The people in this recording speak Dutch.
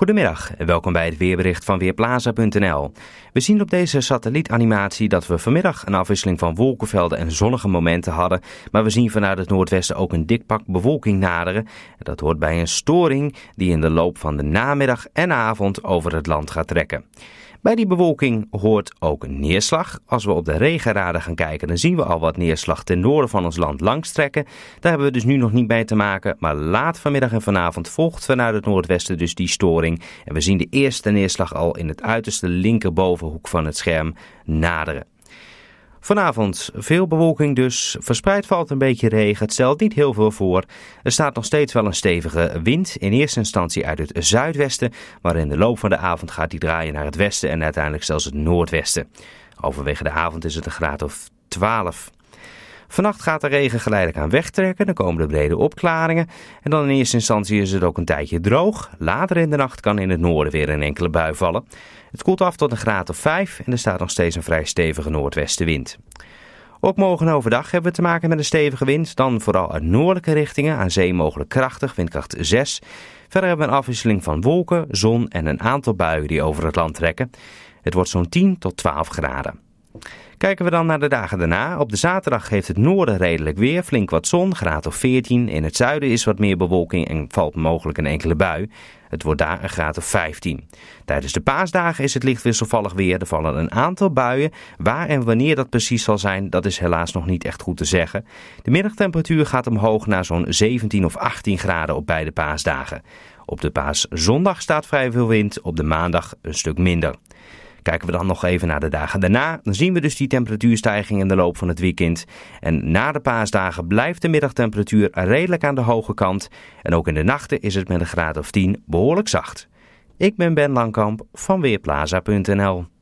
Goedemiddag en welkom bij het weerbericht van Weerplaza.nl. We zien op deze satellietanimatie dat we vanmiddag een afwisseling van wolkenvelden en zonnige momenten hadden, maar we zien vanuit het noordwesten ook een dik pak bewolking naderen. Dat hoort bij een storing die in de loop van de namiddag en avond over het land gaat trekken. Bij die bewolking hoort ook neerslag. Als we op de regenraden gaan kijken, dan zien we al wat neerslag ten noorden van ons land langstrekken. Daar hebben we dus nu nog niet bij te maken, maar laat vanmiddag en vanavond volgt vanuit het noordwesten dus die storing en we zien de eerste neerslag al in het uiterste linkerbovenhoek van het scherm naderen. Vanavond veel bewolking dus. Verspreid valt een beetje regen. Het stelt niet heel veel voor. Er staat nog steeds wel een stevige wind. In eerste instantie uit het zuidwesten. Maar in de loop van de avond gaat die draaien naar het westen en uiteindelijk zelfs het noordwesten. Overwege de avond is het een graad of 12. Vannacht gaat de regen geleidelijk aan wegtrekken. Dan komen de brede opklaringen. En dan in eerste instantie is het ook een tijdje droog. Later in de nacht kan in het noorden weer een enkele bui vallen. Het koelt af tot een graad of 5 en er staat nog steeds een vrij stevige noordwestenwind. Ook morgen overdag hebben we te maken met een stevige wind. Dan vooral uit noordelijke richtingen, aan zee mogelijk krachtig, windkracht 6. Verder hebben we een afwisseling van wolken, zon en een aantal buien die over het land trekken. Het wordt zo'n 10 tot 12 graden. Kijken we dan naar de dagen daarna. Op de zaterdag heeft het noorden redelijk weer, flink wat zon, graad of 14. In het zuiden is wat meer bewolking en valt mogelijk een enkele bui. Het wordt daar een graad of 15. Tijdens de paasdagen is het licht wisselvallig weer. Er vallen een aantal buien. Waar en wanneer dat precies zal zijn, dat is helaas nog niet echt goed te zeggen. De middagtemperatuur gaat omhoog naar zo'n 17 of 18 graden op beide paasdagen. Op de paaszondag staat vrij veel wind, op de maandag een stuk minder. Kijken we dan nog even naar de dagen daarna, dan zien we dus die temperatuurstijging in de loop van het weekend. En na de paasdagen blijft de middagtemperatuur redelijk aan de hoge kant. En ook in de nachten is het met een graad of 10 behoorlijk zacht. Ik ben Ben Langkamp van Weerplaza.nl.